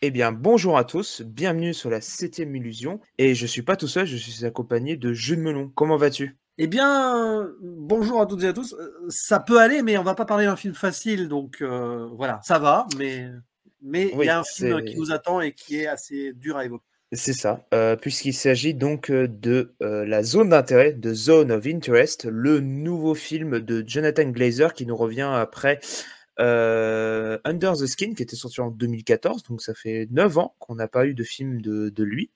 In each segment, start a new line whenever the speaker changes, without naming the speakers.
Eh bien, bonjour à tous, bienvenue sur la 7 illusion. Et je ne suis pas tout seul, je suis accompagné de Jules Melon. Comment vas-tu Eh bien, bonjour à toutes et à tous. Euh, ça peut aller,
mais on va pas parler d'un film facile, donc euh, voilà, ça va, mais mais il y a un film qui nous attend et qui est assez dur à évoquer.
C'est ça, euh, puisqu'il s'agit donc de la zone d'intérêt, de Zone of Interest, le nouveau film de Jonathan Glazer qui nous revient après euh, Under the Skin, qui était sorti en 2014, donc ça fait 9 ans qu'on n'a pas eu de film de, lui.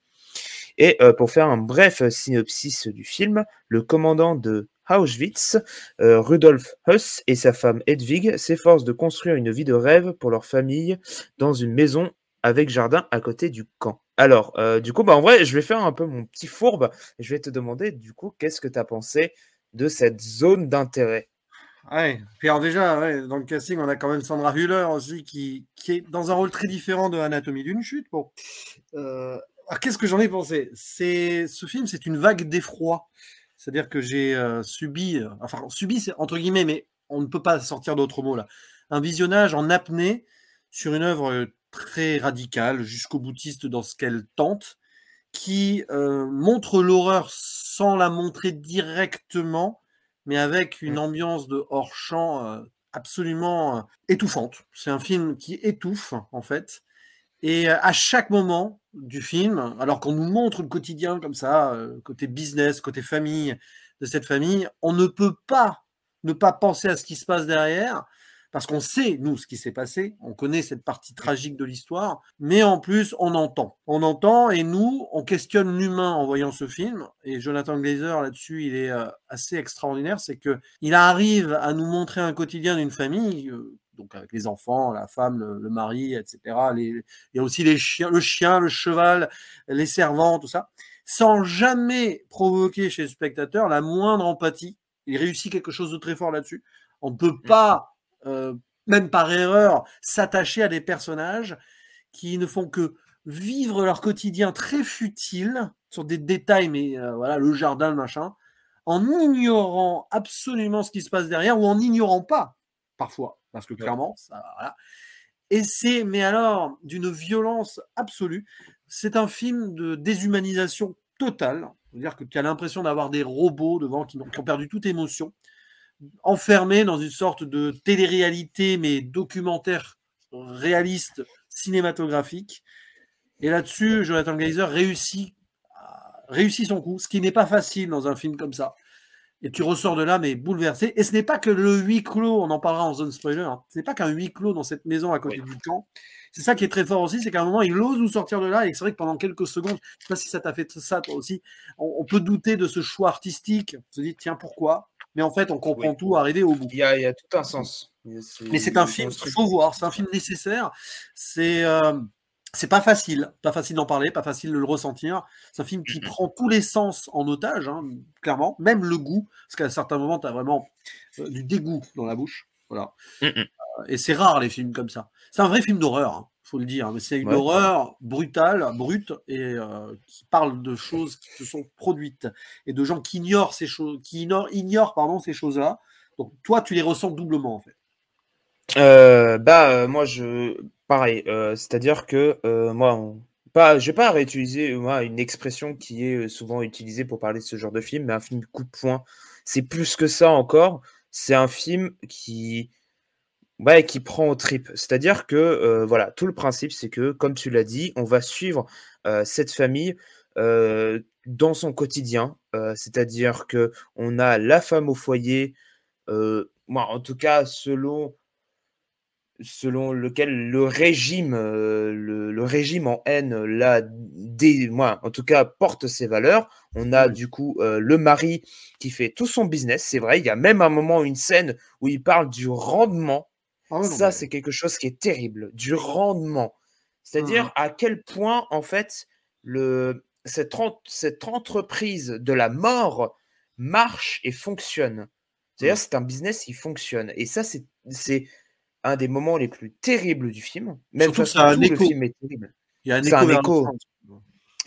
Et euh, pour faire un bref synopsis du film, le commandant de Auschwitz, euh, Rudolf Huss et sa femme Hedwig s'efforcent de construire une vie de rêve pour leur famille dans une maison avec jardin à côté du camp. Alors, du coup, bah, en vrai, je vais faire un peu mon petit fourbe. Je vais te demander, du coup, qu'est-ce que tu as pensé de cette zone d'intérêt Ouais. Puis alors déjà, dans le casting, on a quand même Sandra Hüller aussi, qui, qui est dans un rôle très différent de Anatomie
d'une chute. Bon. Euh, qu'est-ce que j'en ai pensé C'est Ce film, c'est une vague d'effroi. C'est-à-dire que j'ai euh, subi, euh, enfin subi, c'est entre guillemets, mais on ne peut pas sortir d'autres mots là, un visionnage en apnée sur une œuvre très radicale, jusqu'au boutiste dans ce qu'elle tente, qui montre l'horreur sans la montrer directement, mais avec une mmh. ambiance de hors-champ euh, absolument euh, étouffante. C'est un film qui étouffe, en fait. Et euh, à chaque moment du film, alors qu'on nous montre le quotidien comme ça, côté business, côté famille de cette famille, on ne peut pas ne pas penser à ce qui se passe derrière parce qu'on sait, nous, ce qui s'est passé, on connaît cette partie tragique de l'histoire, mais en plus, on entend. On entend et nous, on questionne l'humain en voyant ce film, et Jonathan Glazer, là-dessus, il est euh, assez extraordinaire, c'est qu'il arrive à nous montrer un quotidien d'une famille euh, donc avec les enfants, la femme, le, mari, etc. il y a aussi les chiens, le chien, le cheval, les servants, tout ça, sans jamais provoquer chez le spectateur la moindre empathie. Il réussit quelque chose de très fort là-dessus. On ne peut pas euh, même par erreur, s'attacher à des personnages qui ne font que vivre leur quotidien très futile sur des détails, mais euh, voilà, le jardin, le machin, en ignorant absolument ce qui se passe derrière ou en ignorant pas parfois, parce que clairement, ça, Et c'est, mais alors, d'une violence absolue. C'est un film de déshumanisation totale, c'est-à-dire que tu as l'impression d'avoir des robots devant qui ont perdu toute émotion enfermé dans une sorte de télé-réalité, mais documentaire réaliste cinématographique. Et là-dessus, Jonathan Geiser réussit, réussit son coup, ce qui n'est pas facile dans un film comme ça. Et tu ressors de là, mais bouleversé. Et ce n'est pas que le huis clos, on en parlera en zone spoiler, hein. ce n'est pas qu'un huis clos dans cette maison à côté du camp. C'est ça qui est très fort aussi, c'est qu'à un moment, il ose nous sortir de là. Et c'est vrai que pendant quelques secondes, je ne sais pas si ça t'a fait ça toi aussi, on, on, peut douter de ce choix artistique. On se dit, tiens, pourquoi mais en fait, on comprend tout, arriver au bout. Il y, a, tout un sens.
Mais c'est un film il
faut voir, c'est un film nécessaire. C'est euh, c'est pas facile, pas facile d'en parler, pas facile de le ressentir. C'est un film qui prend tous les sens en otage, hein, clairement, même le goût, parce qu'à certains moments, tu as vraiment euh, du dégoût dans la bouche. Voilà. Euh, et c'est rare les films comme ça. C'est un vrai film d'horreur. Hein faut le dire. Hein, mais c'est une horreur brutale, brute, et euh, qui parle de choses qui se sont produites et de gens qui ignorent ces choses, qui ignorent, ignorent pardon, ces choses-là. Donc toi, tu les ressens doublement
en fait. Euh, bah euh, moi je pareil, c'est-à-dire que moi on... pas, je vais pas réutiliser moi une expression qui est souvent utilisée pour parler de ce genre de film, mais un film coup de poing, c'est plus que ça encore. C'est un film qui Ouais, qui prend aux tripes. C'est-à-dire que, euh, voilà, tout le principe, c'est que, comme tu l'as dit, on va suivre euh, cette famille euh, dans son quotidien. c'est-à-dire que on a la femme au foyer, moi, en tout cas, selon selon lequel le régime, le, régime en haine, la des, moi, en tout cas, porte ses valeurs. On a du coup le mari qui fait tout son business, c'est vrai. Il y a même un moment, une scène où il parle du rendement ah ça, c'est quelque chose qui est terrible, du rendement. C'est-à-dire mmh. à quel point, en fait, le, cette, cette, entreprise de la mort marche et fonctionne. C'est-à-dire, mmh. c'est un business qui fonctionne. Et ça, c'est un des moments les plus terribles du film. Même Surtout, ça a un écho. Il y a un écho.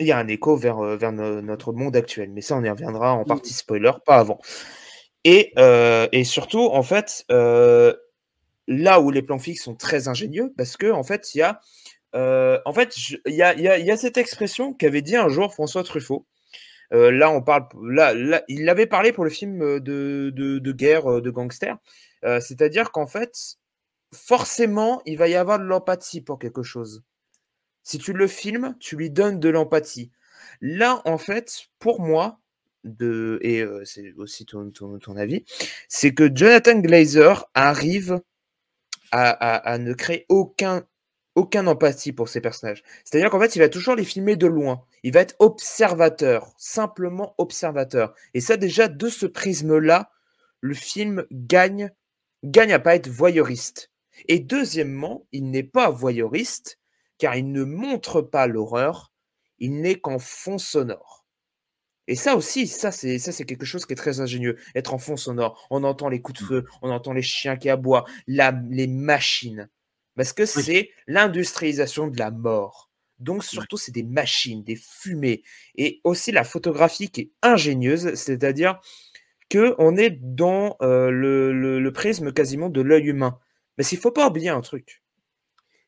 Il y a un écho vers, euh, notre monde actuel. Mais ça, on y reviendra en mmh. partie spoiler, pas avant. Et, euh, surtout, en fait, euh, là où les plans fixes sont très ingénieux, parce que en fait, il y a, euh, en fait, il y a, cette expression qu'avait dit un jour François Truffaut. Euh, là, on parle, là, il l'avait parlé pour le film de, guerre euh, de gangster. C'est-à-dire qu'en fait, forcément, il va y avoir de l'empathie pour quelque chose. Si tu le filmes, tu lui donnes de l'empathie. Là, en fait, pour moi, de, et c'est aussi ton, ton, ton avis, c'est que Jonathan Glazer arrive à, ne créer aucun, aucun empathie pour ces personnages. C'est-à-dire qu'en fait, il va toujours les filmer de loin. Il va être observateur, simplement observateur. Et ça, déjà, de ce prisme-là, le film gagne, gagne à pas être voyeuriste. Et deuxièmement, il n'est pas voyeuriste, car il ne montre pas l'horreur, il n'est qu'en fond sonore. Et ça aussi, ça c'est ça c'est quelque chose qui est très ingénieux. Être en fond sonore, on entend les coups de mmh. feu, on entend les chiens qui aboient, les machines. Parce que c'est l'industrialisation de la mort. Donc surtout, c'est des machines, des fumées, et aussi la photographie qui est ingénieuse, c'est-à-dire que on est dans euh, le, prisme quasiment de l'œil humain. Mais s'il faut pas oublier un truc,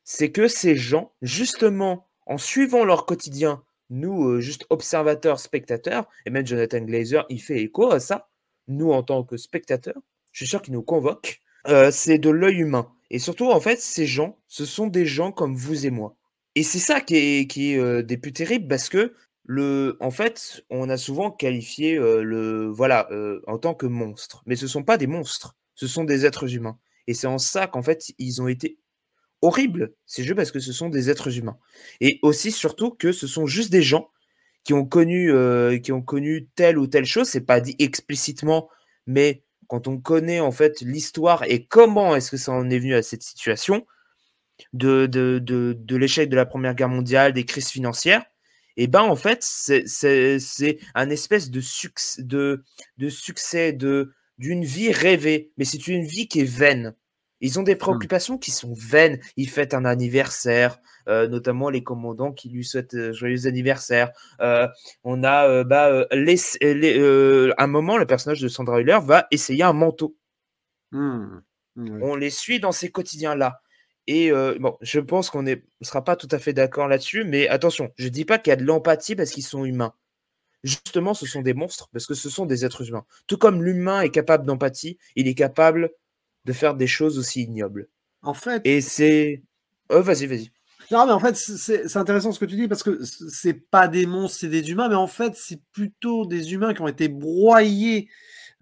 c'est que ces gens, justement, en suivant leur quotidien nous, euh, juste observateurs, spectateurs, et même Jonathan Glazer, il fait écho à ça, nous en tant que spectateurs, je suis sûr qu'il nous convoque, euh, c'est de l'œil humain. Et surtout, en fait, ces gens, ce sont des gens comme vous et moi. Et c'est ça qui est, qui est euh, des plus terribles parce que, le, en fait, on a souvent qualifié le, voilà, en tant que monstre. Mais ce ne sont pas des monstres, ce sont des êtres humains. Et c'est en ça qu'en fait, ils ont été horrible, ces jeux, parce que ce sont des êtres humains. Et aussi, surtout, que ce sont juste des gens qui ont connu, euh, qui ont connu telle ou telle chose. C'est pas dit explicitement, mais quand on connaît en fait l'histoire et comment est-ce que ça en est venu à cette situation de, de, l'échec de la Première Guerre mondiale, des crises financières, et eh ben en fait c'est un espèce de succès de, de succès de d'une vie rêvée mais c'est une vie qui est vaine ils ont des hum. préoccupations qui sont vaines. Ils fêtent un anniversaire, euh, notamment les commandants qui lui souhaitent euh, joyeux anniversaire. Euh, on a bah, les, un moment, le personnage de Sandra Hüller va essayer un manteau. Hum, on les suit dans ces quotidiens-là. Et bon, je pense qu'on ne sera pas tout à fait d'accord là-dessus, mais attention, je ne dis pas qu'il y a de l'empathie parce qu'ils sont humains. Justement, ce sont des monstres parce que ce sont des êtres humains. Tout comme l'humain est capable d'empathie, il est capable de faire des choses aussi ignobles. En fait. Et c'est. Euh, vas-y, vas-y. Non, mais en fait, c'est
intéressant ce que tu dis parce que c'est pas des monstres, c'est des humains, mais en fait, c'est plutôt des humains qui ont été broyés.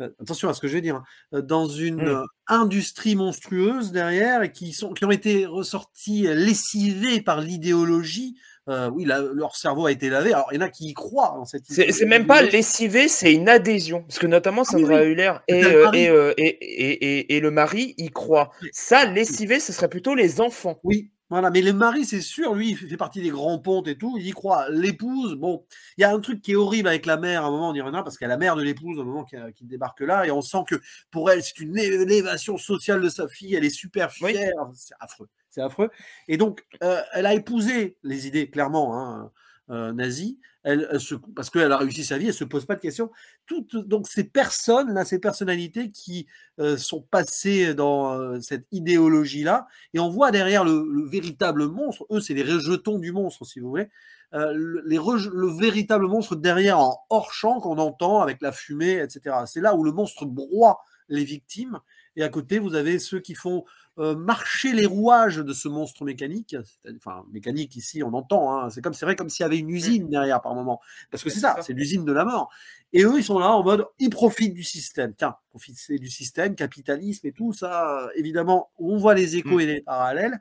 Euh, attention à ce que je vais dire, hein, dans une hmm. industrie monstrueuse derrière et qui, sont, qui ont été ressortis euh, lessivés par l'idéologie euh, oui, leur cerveau a été lavé. Alors, il y en a qui y croient. Hein, c'est même pas
lessivé, c'est une adhésion. Parce que notamment ah, Sandra ah, et, euh, euh, et, et, et, le mari y croit. Ça, lessivé, ce serait plutôt les enfants. Oui, voilà, mais le mari, c'est sûr, lui, il fait partie des
grands pontes et tout, il y croit. L'épouse, bon, il y a un truc qui est horrible avec la mère, à un moment, on y reviendra, parce qu'il la mère de l'épouse, à un moment, euh, qui, débarque là, et on sent que pour elle, c'est une élévation sociale de sa fille, elle est super fière, c'est affreux, c'est affreux. Et donc, euh, elle a épousé les idées, clairement, hein. Euh, nazi elle, parce qu'elle a réussi sa vie, elle se pose pas de questions. Toutes, donc ces personnes là, ces personnalités qui euh, sont passées dans euh, cette idéologie là, et on voit derrière le, véritable monstre, eux c'est les rejetons du monstre si vous voulez, les le véritable monstre derrière en hors champ qu'on entend avec la fumée, etc. C'est là où le monstre broie les victimes. Et à côté, vous avez ceux qui font euh, marcher les rouages de ce monstre mécanique. Enfin, mécanique ici, on entend. Hein, c'est comme, c'est vrai, comme s'il y avait une usine mm. derrière par moment. Parce que c'est ça, c'est l'usine de la mort. Et eux, ils sont là en mode, ils profitent du système. Tiens, profitent du système, capitalisme et tout ça. Évidemment, on voit les échos mm. et les parallèles.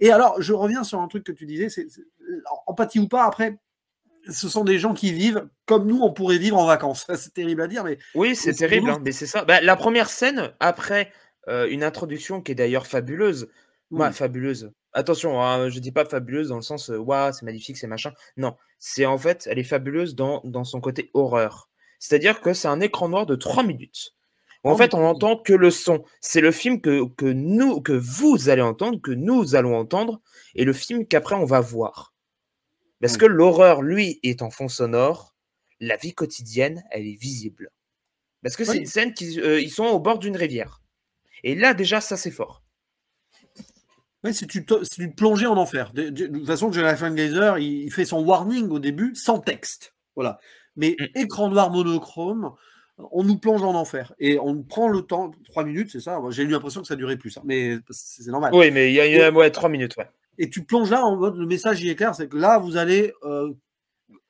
Et alors, je reviens sur un truc que tu disais. C'est,
empathie ou pas, après, ce sont des gens qui vivent comme nous, on pourrait vivre en vacances. C'est terrible à dire, mais. Oui, c'est terrible, hein, mais c'est ça. Bah, la première scène, après euh, une introduction qui est d'ailleurs fabuleuse. fabuleuse. Attention, hein, je dis pas fabuleuse dans le sens euh, waouh, c'est magnifique, c'est machin. Non, c'est en fait, elle est fabuleuse dans, son côté horreur. C'est-à-dire que c'est un écran noir de 3 minutes. En ah fait, on n'entend que le son. C'est le film que, nous, que vous allez entendre, que nous allons entendre, et le film qu'après on va voir. Parce que l'horreur, lui, est en fond sonore, la vie quotidienne, elle est visible. Parce que c'est une scène qui, euh, ils sont au bord d'une rivière. Et là, déjà, ça, c'est fort. Oui, c'est une, une, plongée en enfer. De, toute façon, Jonathan Glazer,
il, fait son warning au début sans texte. Voilà. Mais mm. écran noir monochrome, on nous plonge en enfer. Et on prend le temps, trois minutes, c'est ça. J'ai eu l'impression que ça durait plus, ça, hein. mais c'est normal. Oui, mais il y a eu ouais, trois minutes. Ouais. Et tu plonges là en mode, le message y est clair, c'est que là, vous allez euh,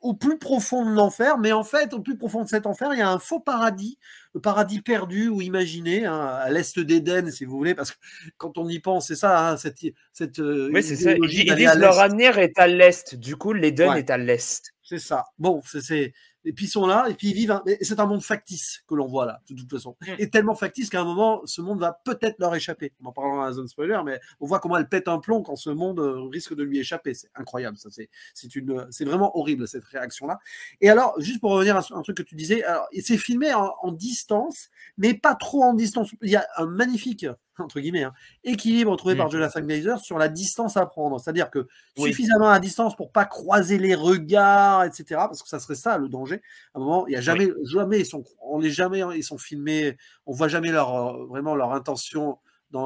au plus profond de l'enfer, mais en fait, au plus profond de cet enfer, il y a un faux paradis, le paradis perdu ou imaginé, hein, à l'est d'Éden, si vous voulez, parce que quand on y pense, c'est ça, hein, cette, cette euh, oui, c'est ça. Ils disent leur avenir est à l'est, du coup, l'Éden est à l'est. C'est ça. Bon, c'est et puis ils sont là, et puis ils vivent. Mais c'est un monde factice que l'on voit là, de toute façon. Mm. Et tellement factice qu'à un moment, ce monde va peut-être leur échapper. En parlant dans la zone spoiler, mais on voit comment elle pète un plomb quand ce monde euh, risque de lui échapper. C'est incroyable, ça. C'est, c'est, une, c'est vraiment horrible, cette réaction-là. Et alors, juste pour revenir à un truc que tu disais, c'est filmé en, en distance, mais pas trop en distance. Il y a un magnifique entre guillemets, hein, équilibre trouvé mmh. par Jonathan Glazer sur la distance à prendre. C'est-à-dire que suffisamment à distance pour pas croiser les regards, etc. Parce que ça serait ça le danger. À un moment, il y a jamais, jamais, ils sont, on les jamais, ils sont filmés, on voit jamais leur, euh, vraiment leur intention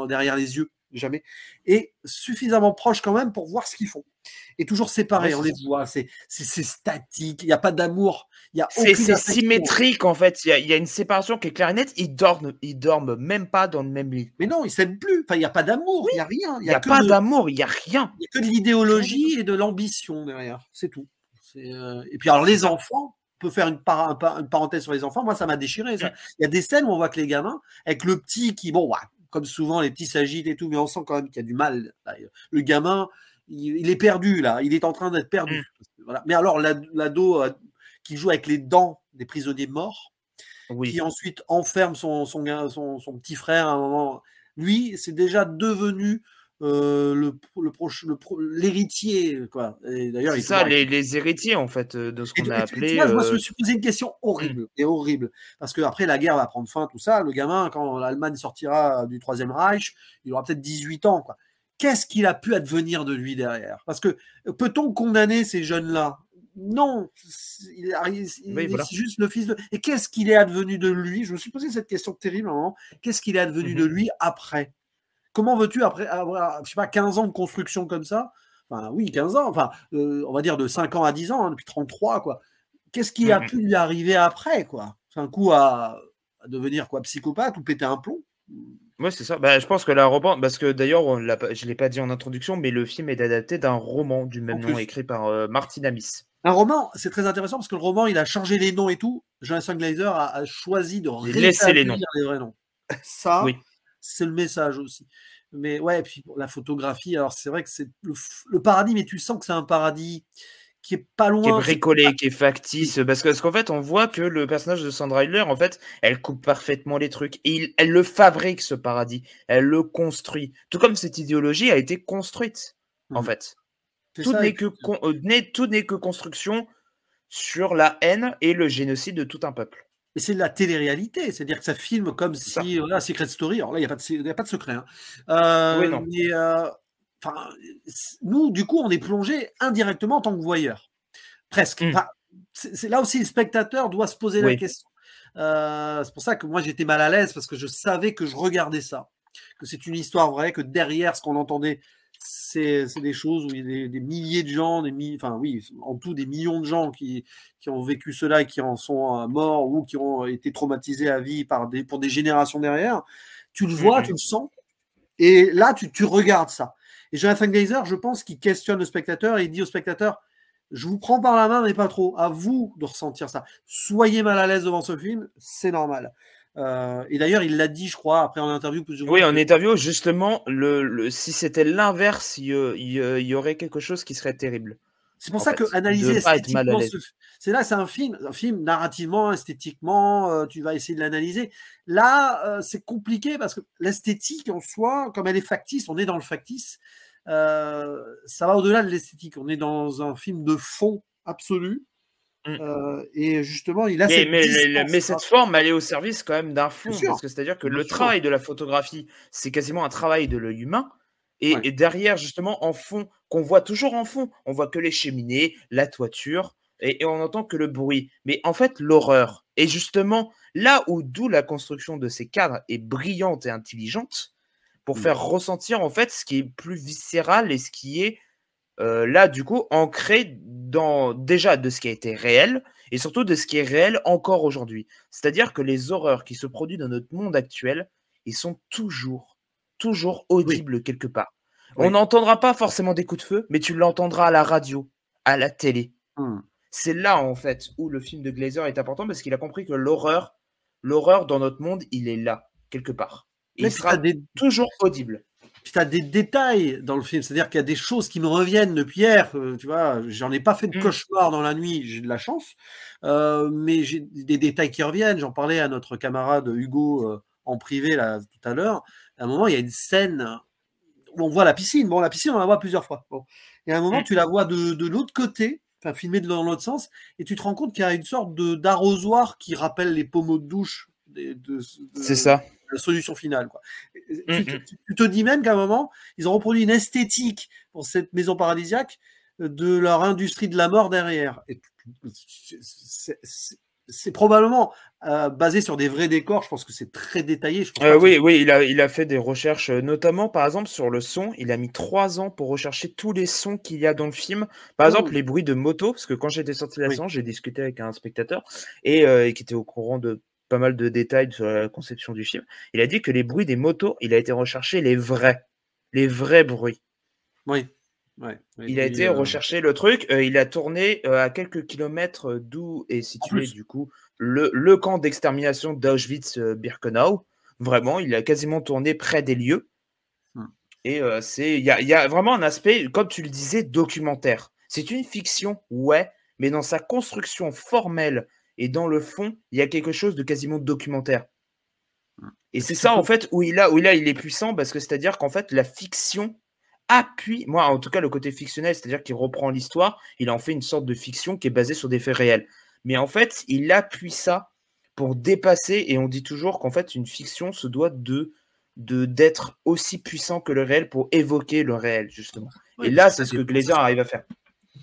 derrière les yeux jamais, et suffisamment proches quand même pour voir ce qu'ils font. Et toujours séparés,
on les voit, c'est statique, il n'y a pas d'amour, il y a C'est symétrique en fait, il y, a, une séparation qui est claire et nette, ils dorment, ils dorment même pas dans le même lit. Mais non, ils s'aiment plus, enfin il n'y a pas d'amour, il n'y a rien. Il n'y a, pas d'amour, il n'y a rien. Il a que de l'idéologie et de l'ambition
derrière, c'est tout. Euh, et puis alors les enfants, peut faire une, une, parenthèse sur les enfants. Moi, ça m'a déchiré. Il y a des scènes où on voit que les gamins, avec le petit qui, bon, bah, comme souvent, les petits s'agitent et tout, mais on sent quand même qu'il y a du mal. Le gamin, il, est perdu là, il est en train d'être perdu. Mm. Mais alors, l'ado euh, qui joue avec les dents des prisonniers morts, qui ensuite enferme son, son, son, petit frère à un moment, lui, c'est déjà devenu euh, le, le l'héritier, euh, quoi. D'ailleurs, c'est ça, les,
héritiers en fait euh, de ce qu'on a appelé. je me suis
posé une question horrible mm. et horrible parce que après la guerre va prendre fin, tout ça. Le gamin, quand l'Allemagne sortira du troisième Reich, il aura peut-être 18 ans, quoi. Qu'est-ce qu'il a pu advenir de lui derrière Parce que peut-on condamner ces jeunes-là non, il, est juste le fils de. Et qu'est-ce qu'il est advenu de lui Je me suis posé cette question terrible Qu'est-ce qu'il est advenu mmh de lui après comment veux-tu, après avoir, je sais pas, 15 ans de construction comme ça, enfin oui, 15 ans, enfin, euh, on va dire de 5 ans à 10 ans, hein, depuis 33, quoi, qu'est-ce qui a mmh pu lui arriver après, quoi C'est un
coup à, devenir quoi, psychopathe ou péter un plomb Ouais, c'est ça. Bah, je pense que la roman, parce que d'ailleurs, je ne l'ai pas dit en introduction, mais le film est adapté d'un roman du même nom écrit par euh, Martin Amis. Un roman, c'est très intéressant
parce que le roman, il a changé les noms et tout.
Jonathan Glazer
a, choisi de laisser les noms. noms. Ça, oui c'est le message aussi. Mais ouais, et puis la photographie, alors c'est vrai que c'est le, paradis, mais tu sens que c'est un paradis
qui est pas loin. Qui est bricolé, qui est, factice. Parce qu'en fait, on voit que le personnage de Sandra Hiller, en fait, elle coupe parfaitement les trucs. Et elle le fabrique, ce paradis. Elle le construit. Tout comme cette idéologie a été construite, en mmh. fait. Euh, tout n'est que construction sur la haine et le génocide de tout un peuple. Et
c'est de la télé-réalité, c'est-à-dire que ça filme comme si si, a Secret Story, alors là, il n'y a, pas de secret. Hein. Euh, mais, euh, nous, du coup, on est plongé indirectement en tant que voyeur, presque. Mmh. c'est là aussi, le spectateur doit se poser la question. Euh, c'est pour ça que moi, j'étais mal à l'aise parce que je savais que je regardais ça, que c'est une histoire vraie, que derrière ce qu'on entendait c'est des choses où il y a des, milliers de gens, des enfin oui, en tout des millions de gens qui, ont vécu cela et qui en sont euh, morts ou qui ont été traumatisés à vie pour des générations derrière.
Tu le vois, tu le
sens, et là tu, regardes ça. Et Jonathan Geyser, je pense qu'il questionne le spectateur et il dit au spectateur Je vous prends par la main, mais pas trop. À vous de ressentir ça. Soyez mal à l'aise devant ce film, c'est normal. Euh, et d'ailleurs, il l'a dit, je crois, après en interview plus ou moins. Oui, en interview,
justement, le, si c'était l'inverse, il, y aurait quelque chose qui serait terrible.
C'est pour ça qu'analyser que analyser esthétiquement, c'est là, c'est un film, un film narrativement, esthétiquement, euh, tu vas essayer de l'analyser. Là, euh, c'est compliqué parce que l'esthétique en soi, comme elle est factice, on est dans le factice. ça va au-delà de l'esthétique. On est dans un film de fond absolu Mm. Euh, et justement, il a mais, cette mais, hein. mais cette
forme, elle est au service quand même d'un fond. Parce que c'est-à-dire que le travail de la photographie, c'est quasiment un travail de l'œil humain. Et, derrière, justement, en fond, qu'on voit toujours en fond, on voit que les cheminées, la toiture, et, on n'entend que le bruit. Mais en fait, l'horreur. Et justement, là où d'où la construction de ces cadres est brillante et intelligente, pour mm. faire ressentir en fait ce qui est plus viscéral et ce qui est euh, là, du coup, ancré dans, déjà de ce qui a été réel et surtout de ce qui est réel encore aujourd'hui. C'est-à-dire que les horreurs qui se produisent dans notre monde actuel, ils sont toujours, toujours audibles quelque part. On n'entendra pas forcément des coups de feu, mais tu l'entendras à la radio, à la télé. Mmh. C'est là, en fait, où le film de Glazer est important parce qu'il a compris que l'horreur, l'horreur dans notre monde, il est là, quelque part. il sera toujours audible.
Puis tu as des détails dans le film, c'est-à-dire qu'il y a des choses qui me reviennent depuis hier. Euh, tu vois, j'en ai pas fait de mm. cauchemar dans la nuit, j'ai de la chance, euh, mais j'ai des détails qui reviennent. J'en parlais à notre camarade Hugo euh, en privé là tout à l'heure. À un moment, il y a une scène où on voit la piscine. Bon, la piscine, on la voit plusieurs fois. Et à un moment, mm. tu la vois de, l'autre côté, enfin filmée dans l'autre sens, et tu te rends compte qu'il y a une sorte d'arrosoir qui rappelle les pommeaux de douche. De, C'est ça la solution finale. Quoi. Mm-hmm. tu, te dis même qu'à un moment, ils ont reproduit une esthétique pour cette maison paradisiaque de leur industrie de la mort derrière. c'est probablement euh,
basé sur des vrais décors. Je pense que c'est très détaillé. Euh, oui, oui, il a, fait des recherches, euh, notamment par exemple sur le son. Il a mis trois ans pour rechercher tous les sons qu'il y a dans le film. Par exemple, les bruits de moto, parce que quand j'étais sorti de la j'ai discuté avec un spectateur et qui était au courant de pas mal de détails sur la conception du film. Il a dit que les bruits des motos, il a été recherché les vrais, les vrais bruits. Oui. Il a été euh, recherché le truc. Euh, il a tourné euh, à quelques kilomètres d'où est situé du coup le, camp d'extermination d'Auschwitz-Birkenau. Vraiment, il a quasiment tourné près des lieux. Hmm. Et c'est, il y a, vraiment un aspect, comme tu le disais, documentaire. C'est une fiction, ouais, mais dans sa construction formelle et dans le fond, il y a quelque chose de quasiment documentaire. Mmh. Et c'est ça, en fait, où il, a, où il il est puissant, parce que c'est-à-dire qu'en fait, la fiction appuie, moi, en tout cas, le côté fictionnel, c'est-à-dire qu'il reprend l'histoire, il en fait une sorte de fiction qui est basée sur des faits réels. Mais en fait, il appuie ça pour dépasser, et on dit toujours qu'en fait, une fiction se doit de d'être aussi puissant que le réel pour évoquer le réel, justement. et là, c'est ce que Glazer arrive à faire.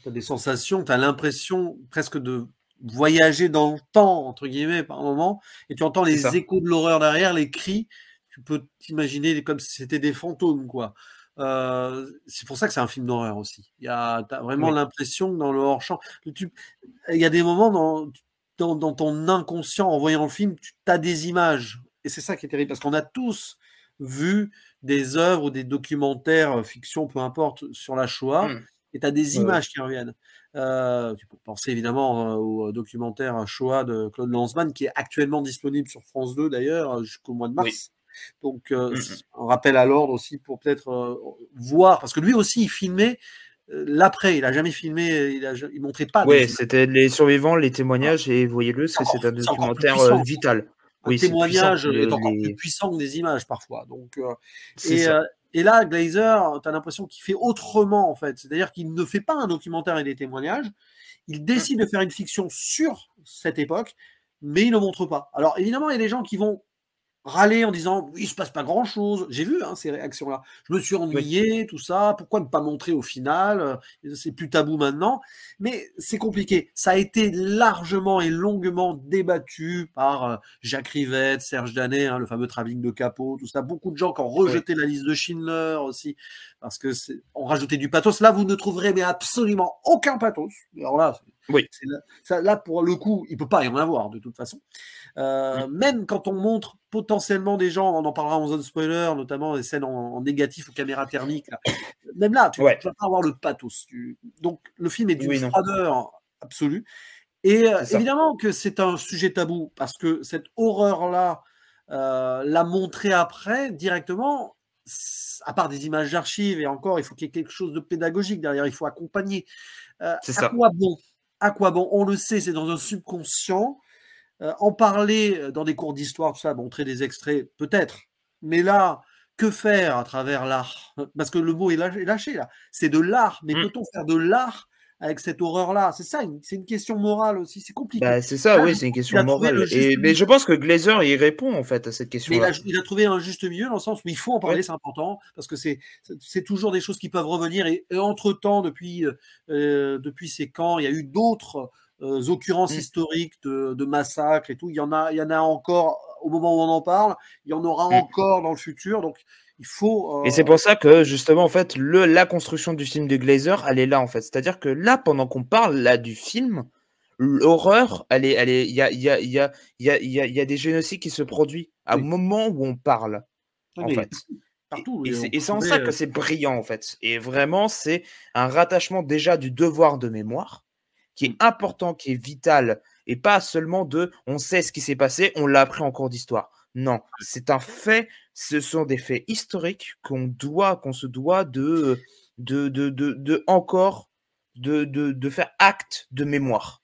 Tu as des
sensations, tu as l'impression presque de voyager dans le temps, entre guillemets, par moment, et tu entends les échos de l'horreur derrière, les cris, tu peux t'imaginer comme si c'était des fantômes, quoi. Euh, c'est pour ça que c'est un film d'horreur aussi. Il y a as vraiment l'impression que dans le hors-champ, il y a des moments dans, dans, ton inconscient, en voyant le film, tu as des images. Et c'est ça qui est terrible, parce qu'on a tous vu des œuvres ou des documentaires, euh, fiction, peu importe, sur la Shoah. Mmh et tu as des images qui reviennent. Euh, tu peux penser évidemment euh, au euh, documentaire Shoah de Claude Lanzmann, qui est actuellement disponible sur France 2 d'ailleurs euh, jusqu'au mois de mars. Donc, mm, mm. un rappel à l'ordre aussi pour peut-être voir, parce que lui aussi, il filmait l'après, il a jamais filmé, il, a, montrait pas. Oui,
c'était les survivants, les témoignages, et voyez-le, c'est un documentaire vital. Un oui, témoignage est, encore plus
puissant que des images parfois. Donc, et, et là, Glazer, tu as l'impression qu'il fait autrement, en fait. C'est-à-dire qu'il ne fait pas un documentaire et des témoignages. Il décide de faire une fiction sur cette époque, mais il ne montre pas. Alors, évidemment, il y a des gens qui vont râler en disant il se passe pas grand chose. J'ai vu hein, ces réactions-là. Je me suis ennuyé, tout ça. Pourquoi ne pas montrer au final euh, C'est plus tabou maintenant. Mais c'est compliqué. Ça a été largement et longuement débattu par euh, Jacques Rivette, Serge Danet, hein, le fameux travelling de capot, tout ça. Beaucoup de gens qui ont rejeté la liste de Schindler aussi parce que on rajoutait du pathos. Là, vous ne trouverez mais absolument aucun pathos. Alors là, oui. Là, pour le coup, il ne peut pas y en avoir de toute façon. Euh, même quand on montre potentiellement des gens, on en parlera en zone spoiler, notamment des scènes en, négatif aux caméras thermiques Même là, tu ne vas pas avoir le pathos. Donc le film est d'une oui, froideur absolue. Et euh, évidemment que c'est un sujet tabou parce que cette horreur-là, euh, la montrer après directement, à part des images d'archives et encore, il faut qu'il y ait quelque chose de pédagogique derrière. Il faut accompagner. c'est ça. quoi bon à quoi bon On le sait, c'est dans un subconscient. Euh, en parler euh, dans des cours d'histoire, tout ça, montrer des extraits, peut-être. Mais là, que faire à travers l'art Parce que le mot est lâché, là. C'est de l'art. Mais mmh. peut-on faire de l'art avec cette horreur-là. C'est ça, c'est une question morale aussi. C'est compliqué. Bah, c'est ça, oui, c'est une question morale. mais je pense
que Glazer y répond en fait à cette question. -là.
il, a, trouvé un juste milieu dans le sens où il faut en parler, c'est important, parce que c'est toujours des choses qui peuvent revenir. Et, euh, entre-temps, depuis, euh, euh, depuis ces camps, il y a eu d'autres euh, occurrences mm. historiques de, de, massacres et tout. Il y, en a, il y en a encore au moment où on en parle, il y en aura mm. encore dans le futur. Donc faut. Euh, et c'est pour
ça que justement, en fait, le, la construction du film de Glazer, elle est là, en fait. C'est-à-dire que là, pendant qu'on parle là du film, l'horreur, elle est, elle est, il y a, il y a, il y a, il y a, y a des génocides qui se produisent à un moment où on parle,
en fait. Partout, et, et c'est en ça euh, que c'est
brillant en fait. Et vraiment, c'est un rattachement déjà du devoir de mémoire qui est mm. important, qui est vital, et pas seulement de on sait ce qui s'est passé, on l'a appris en cours d'histoire. Non, c'est un fait. Ce sont des faits historiques qu'on doit, qu'on se doit de, de, encore de, de, faire acte de mémoire.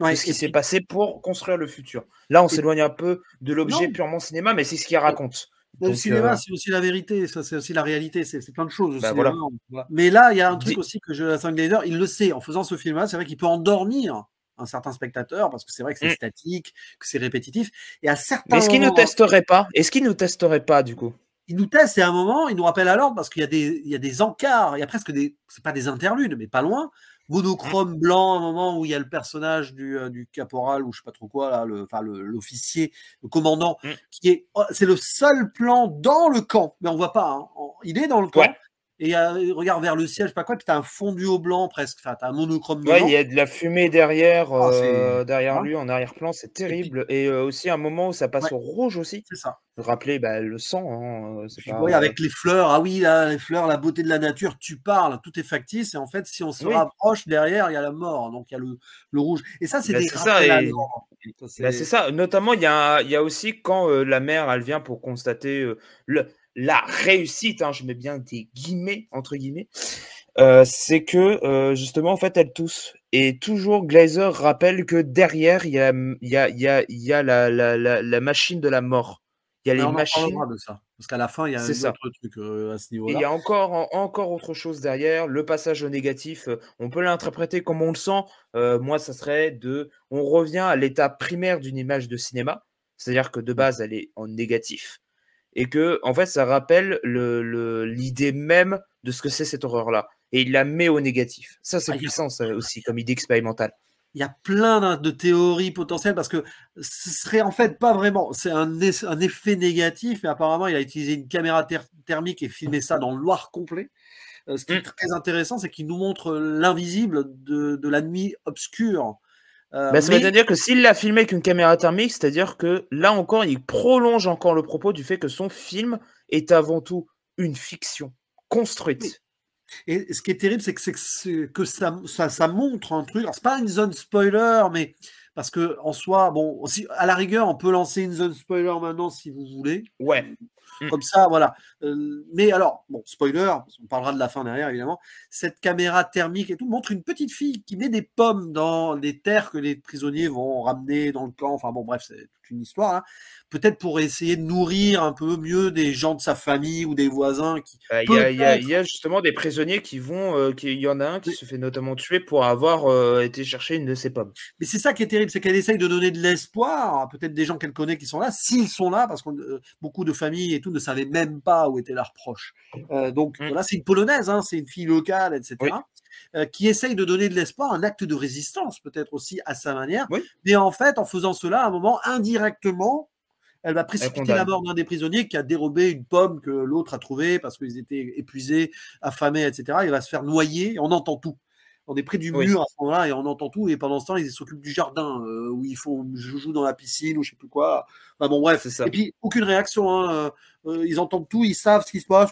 de ce qui s'est passé pour construire le futur. Là, on s'éloigne un peu de l'objet purement cinéma, mais c'est ce qu'il raconte. le cinéma, euh c'est
aussi la vérité, c'est aussi la réalité, c'est plein de choses. Bah, mais là, il y a un truc aussi que je, la il le sait, en faisant ce film-là, c'est vrai qu'il peut endormir un certain spectateur parce que c'est vrai que c'est mmh. statique, que c'est répétitif. Et à certains. est-ce qu'il nous testerait pas Est-ce qu'il nous testerait pas du coup Il nous teste, et à un moment, il nous rappelle à l'ordre parce qu'il y a des, y des encarts, il y a presque des, c'est pas des interludes, mais pas loin. Mmh. Monochrome blanc, à un moment où il y a le personnage du, euh, du caporal ou je sais pas trop quoi le, l'officier, le, commandant, mmh. qui est, oh, c'est le seul plan dans le camp, mais on voit pas. Hein. Il est
dans le camp. Euh, et regarde vers le ciel, je sais pas quoi, puis as un fondu au blanc presque, enfin as un monochrome blanc. Ouais, il y a de la fumée derrière, ah, euh, derrière lui, en arrière-plan, c'est terrible. Et, euh, aussi un moment où ça passe au rouge aussi. C'est ça. Rappeler, rappelez bah, le sang. Hein, avec
les fleurs, ah oui, les fleurs, la beauté de la nature, tu parles, tout est factice. Et en fait, si on se rapproche derrière, il y a la mort,
donc il y a le, rouge. Et ça, c'est bah, des ça, bah, C'est ça. Notamment, il y a, aussi quand la mère, elle vient pour constater le la réussite, hein, je mets bien des guillemets, entre guillemets, euh, c'est que euh, justement, en fait, elle tousse. Et toujours, Glazer rappelle que derrière, il y a, la, machine de la mort. Il y a les machines. de Parce qu'à la fin, il y a un autre truc euh, à ce niveau-là. Il y a encore, encore autre chose derrière. Le passage au négatif, on peut l'interpréter comme on le sent. moi, ça serait de. On revient à l'état primaire d'une image de cinéma. C'est-à-dire que de base, elle est en négatif et que en fait ça rappelle l'idée même de ce que c'est cette horreur là et il la met au négatif. Ça c'est ah, puissant aussi comme idée expérimentale. Il y a plein de théories potentielles parce que ce serait en fait pas
vraiment, c'est un, effet négatif, mais apparemment il a utilisé une caméra thermique et filmé ça dans le noir complet. Euh, ce qui est mm. très intéressant, c'est qu'il nous montre l'invisible de, la
nuit obscure euh, bah, ça veut dire que s'il l'a filmé avec une caméra thermique, c'est-à-dire que là encore, il prolonge encore le propos du fait que son film est avant tout une fiction construite. Et ce qui est terrible, c'est que, ça, montre un
truc. Alors, c'est pas une zone spoiler, mais parce que en soi, bon, à la rigueur, on peut lancer une zone spoiler maintenant si vous voulez. Ouais. Mm. Comme ça, voilà. Euh, mais alors, bon, spoiler, on parlera de la fin derrière, évidemment. Cette caméra thermique et tout montre une petite fille qui met des pommes dans les terres que les prisonniers vont ramener dans le camp. Enfin bon, bref, c'est toute une histoire. Hein.
Peut-être pour essayer de nourrir un peu mieux des gens de sa famille ou des voisins. qui. Bah, il y, a justement des prisonniers qui vont. Euh, il y en a un qui se fait notamment tuer pour avoir euh, été chercher une de ses pommes. Mais c'est ça qui est terrible, c'est qu'elle essaye de donner de l'espoir à peut-être des gens qu'elle connaît qui
sont là, s'ils sont là, parce que beaucoup de familles et tout ne savait même pas où était la reproche euh, donc mm. là, c'est une polonaise, hein, c'est une fille locale, etc. Euh, qui essaye de donner de l'espoir, un acte de résistance peut-être aussi à sa manière. Mais en fait, en faisant cela, à un moment, indirectement, elle va précipiter la mort d'un des prisonniers qui a dérobé une pomme que l'autre a trouvée parce qu'ils étaient épuisés, affamés, etc. Il va se faire noyer, on entend tout on est près du mur à ce moment-là et on entend tout. Et pendant ce temps, ils s'occupent du jardin euh, où ils font joue dans la piscine ou je sais plus quoi. Bah bon, bref. Ça. Et puis, aucune réaction. Hein, euh, euh, ils entendent tout, ils savent ce qui se passe.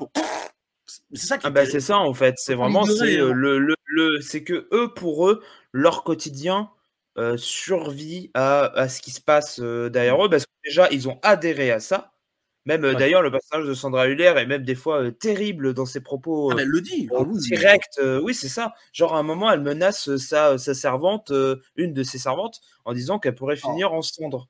C'est ça qui ah bah, C'est ça, en fait. C'est vraiment hein. c'est que eux, pour eux, leur quotidien survit à, à, ce qui se passe derrière mmh. eux parce que déjà, ils ont adhéré à ça. Même euh, d'ailleurs, le passage de Sandra Huller est même des fois euh, terrible dans ses propos. Ah, euh, directs elle le dit, direct. oui, c'est ça. Genre, à un moment, elle menace sa, servante, une de ses servantes, en disant qu'elle pourrait oh. finir en cendre,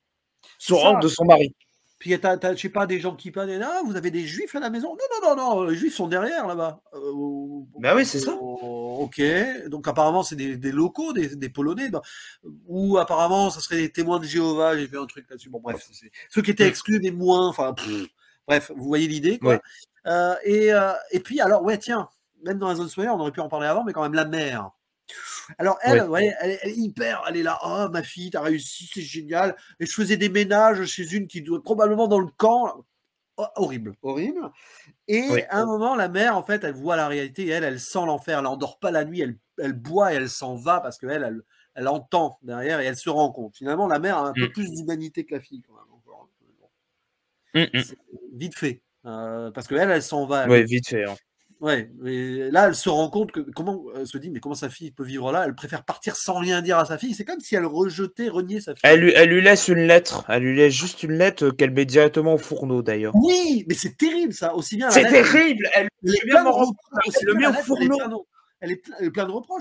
sur ordre de son mari.
Puis je sais pas, des gens qui parlent, ah, vous avez des juifs à la maison Non, non, non, non, les juifs sont derrière là-bas. ben oui, c'est ça. Oh, ok, donc apparemment c'est des, locaux, des, Polonais, bah, ou apparemment ça serait des témoins de Jéhovah, j'ai vu un truc là-dessus. Bon, bref, ceux qui étaient exclus, mais moins, enfin, bref, vous voyez l'idée. quoi. Euh, euh, et, puis, alors, ouais, tiens, même dans la zone soleil, on aurait pu en parler avant, mais quand même la mer. Alors elle, elle, est hyper, elle est là, oh ma fille, t'as réussi, c'est génial. Et je faisais des ménages chez une qui doit probablement dans le camp. Oh, horrible, horrible. Et à un moment, la mère, en fait, elle voit la réalité, elle, elle sent l'enfer, elle n'endort pas la nuit, elle, elle boit et elle s'en va parce qu'elle, elle, elle, entend derrière et elle se rend compte. Finalement, la mère a un peu mm. plus d'humanité que la fille, quand même. Mm, mm. Vite fait. Euh, parce que elle, elle s'en va. Oui, vite fait. Hein. Ouais, mais là, elle se rend compte que comment elle se dit, mais comment sa fille peut vivre là Elle préfère partir sans rien dire à sa fille. C'est comme si elle rejetait, reniait sa fille. Elle lui, elle
lui laisse une lettre. Elle lui laisse juste une lettre qu'elle met directement au fourneau, d'ailleurs.
Oui, mais c'est terrible, ça. Aussi bien. C'est terrible. Elle, le est, pleine, de reproches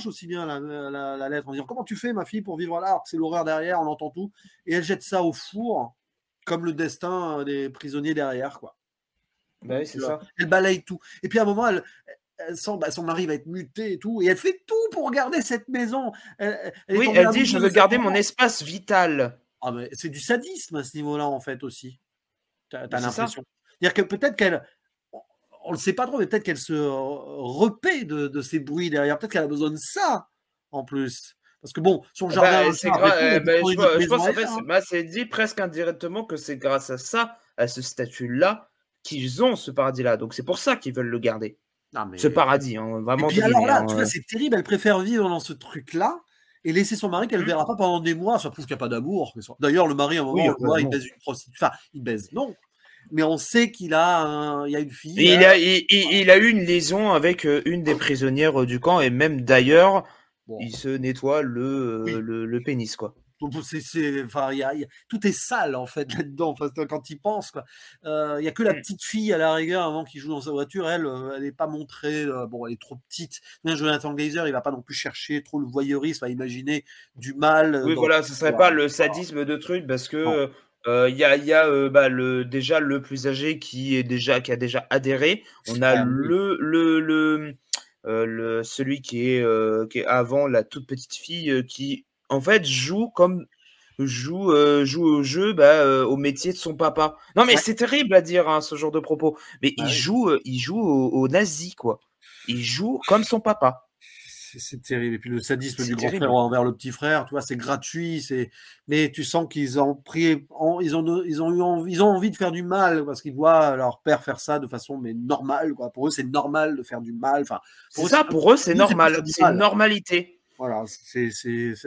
aussi bien, la, la, lettre, en disant Comment tu fais, ma fille, pour vivre là C'est l'horreur derrière, on entend tout. Et elle jette ça au four, comme le destin des prisonniers derrière. quoi. Bah euh, ça. Elle balaye tout. Et puis à un moment, elle, bah, son mari va être muté et tout, et elle fait tout pour garder cette maison. Elle, oui, elle dit, je veux garder mon espace vital. Ah, c'est du sadisme à ce niveau-là, en fait, aussi. T'as as, l'impression. dire que peut-être qu'elle, on ne le sait pas trop, mais peut-être qu'elle se repaie de, de, ces bruits derrière. Peut-être qu'elle a besoin de ça, en plus. Parce que bon, son ah jardin. Bah, c'est eh je, pense, en fait,
hein. dit presque indirectement que c'est grâce à ça, à ce statut-là, qu'ils ont ce paradis-là. Donc c'est pour ça qu'ils veulent le garder. Ce paradis, hein, vraiment. Et alors là, tu vois, hein, c'est terrible. Elle préfère vivre dans ce truc-là
et laisser son mari qu'elle ne mmh. verra pas pendant des mois. Ça prouve qu'il n'y a pas d'amour. D'ailleurs, le mari, à un moment, il baise une prostituée. Enfin, il baise. Non,
mais on sait qu'il
a, il y a une fille. Il, a,
hein. eu une liaison avec euh, une des prisonnières euh, du camp et même d'ailleurs, il se nettoie le, le, pénis quoi
tout est sale en fait là-dedans. quand il pense, euh, il euh, a que la mmh. petite fille à la rigueur avant qui joue dans sa voiture. Elle, euh, elle n'est pas montrée. Euh, bon, elle est trop petite. Même Jonathan Glazer, il va pas non plus chercher trop le voyeurisme à imaginer
du mal.
Oui, voilà, ce serait pas le sadisme
de truc parce que il y a, bah, le, déjà le plus âgé qui est déjà qui a déjà adhéré. On a le, le, celui qui est, qui est avant la toute petite fille qui en fait, joue comme joue, euh, joue au jeu, bah, euh, au métier de son papa. Non, mais c'est terrible à dire hein, ce genre de propos. Mais bah il, joue, euh, il joue au, nazis quoi. Il joue comme son papa. C'est terrible. Et puis le sadisme du grand frère envers
le petit frère, tu vois, c'est gratuit. C'est mais tu sens qu'ils ont pris, ils ont, ils ont eu, envie, ils envie de faire du mal parce qu'ils voient leur père faire ça de façon mais normale, quoi. Pour eux, c'est normal de faire du mal. Enfin, pour ça, pour eux, c'est normal. C'est une
normalité.
Voilà, c'est,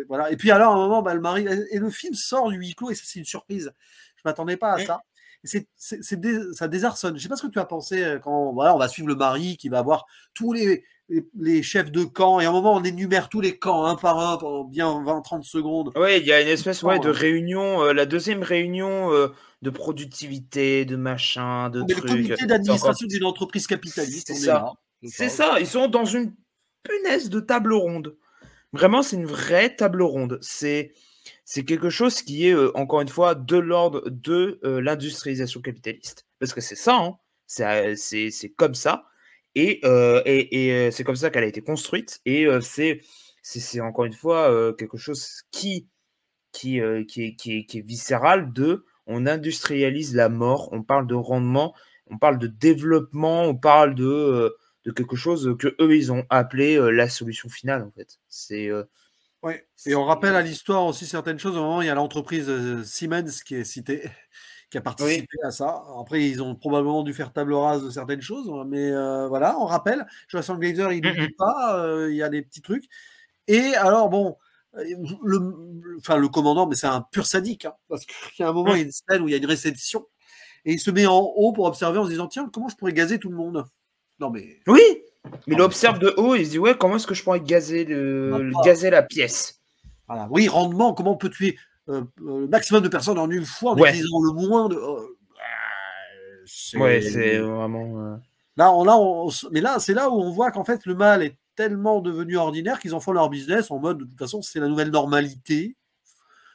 voilà. Et puis alors, à un moment, bah, le mari. Et le film sort du huis clos, et ça, c'est une surprise. Je m'attendais pas à ça. C'est, ça désarçonne. Je sais pas ce que tu as pensé euh, quand voilà, on va suivre le mari qui va voir tous les, les, chefs de camp. Et à un moment, on énumère tous les camps, un par un, pendant bien 20-30 secondes.
Oui, il y a une espèce de euh. réunion, euh, la deuxième réunion de productivité, de machin, de trucs. Le comité d'administration d'une entreprise capitaliste. C'est ça. C'est ça. Ils sont dans une punaise de table ronde. Vraiment, c'est une vraie table ronde. C'est quelque chose qui est, euh, encore une fois, de l'ordre de euh, l'industrialisation capitaliste. Parce que c'est ça, hein. euh, c'est, comme ça. Et, c'est comme ça qu'elle a été construite. Et c'est, c'est, encore une fois quelque chose qui, qui, qui, qui est viscéral de on industrialise la mort, on parle de rendement, on parle de développement, on parle de de quelque chose que eux ils ont appelé euh, la solution finale en fait. C'est euh,
Et on rappelle à l'histoire aussi certaines choses. Au moment, il y a l'entreprise euh, Siemens qui est citée, qui a participé à ça. Après, ils ont probablement dû faire table rase de certaines choses, mais voilà, on rappelle. Jonathan Glazer, il ne dit pas. il y a des petits trucs. Et alors bon. Le, enfin, le commandant, mais c'est un pur sadique, hein, parce qu'il y a un moment, mm. il y a une scène où il y a une réception, et il se met en haut pour observer en se disant Tiens, comment je pourrais gazer tout le monde oui, mais. Oui Il observe de haut et il se dit Ouais, comment est-ce que je pourrais gazer, le... la pièce Oui, rendement, comment on peut tuer euh, euh, le maximum de personnes en une fois en le moins de. Oh, c'est
vraiment. Euh,
là, on, là, Mais là, c'est là où on voit qu'en fait, le mal est tellement devenu ordinaire qu'ils en font leur business en mode de toute façon, c'est la nouvelle normalité.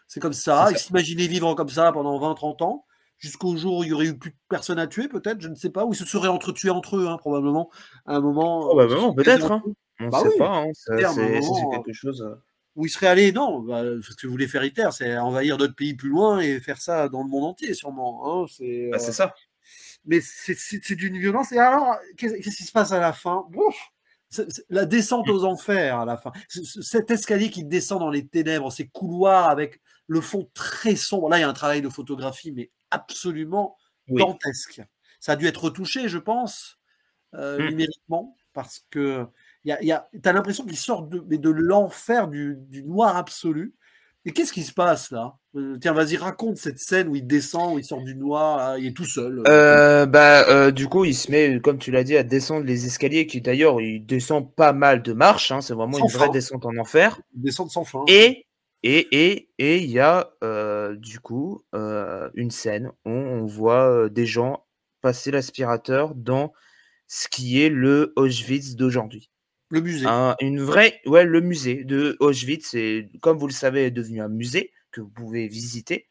C'est comme ça. ça. Ils s'imaginaient vivre comme ça pendant 20-30 ans jusqu'au jour où il y aurait eu plus de personnes à tuer, peut-être, je ne sais pas, où ils se seraient entretués entre eux, hein, probablement, à un moment. Euh, probablement, peut-être. Hein. On ne bah sait pas, hein, c'est quelque chose. Euh. Où ils seraient allés, non, bah, ce que voulait faire ITER, c'est envahir d'autres pays plus loin et faire ça dans le monde entier, sûrement. Euh, bah, c'est ça. Mais c'est d'une violence. Et alors, qu'est-ce qui se passe à la fin la descente aux enfers à la fin. cet escalier qui descend dans les ténèbres, ces couloirs avec le fond très sombre. Là, il y a un travail de photographie, mais absolument dantesque. Ça a dû être retouché, je pense, euh, mmh. numériquement, parce que y y a, tu as l'impression qu'il sort de, de l'enfer du, noir absolu. Et qu'est-ce qui se passe là euh, Tiens, vas-y, raconte cette scène où il descend, où il sort du noir, il est tout seul. Euh.
bah, du coup, il se met, comme tu l'as dit, à descendre les escaliers, qui d'ailleurs, il descend pas mal de marches. Hein, c'est vraiment une vraie descente en enfer. Descente sans fin. Et et il et, y a euh, du coup euh, une scène où on voit euh, des gens passer l'aspirateur dans ce qui est le Auschwitz d'aujourd'hui. Le musée. une vraie, ouais, le musée de Auschwitz, comme vous le savez, est devenu un musée que vous pouvez visiter.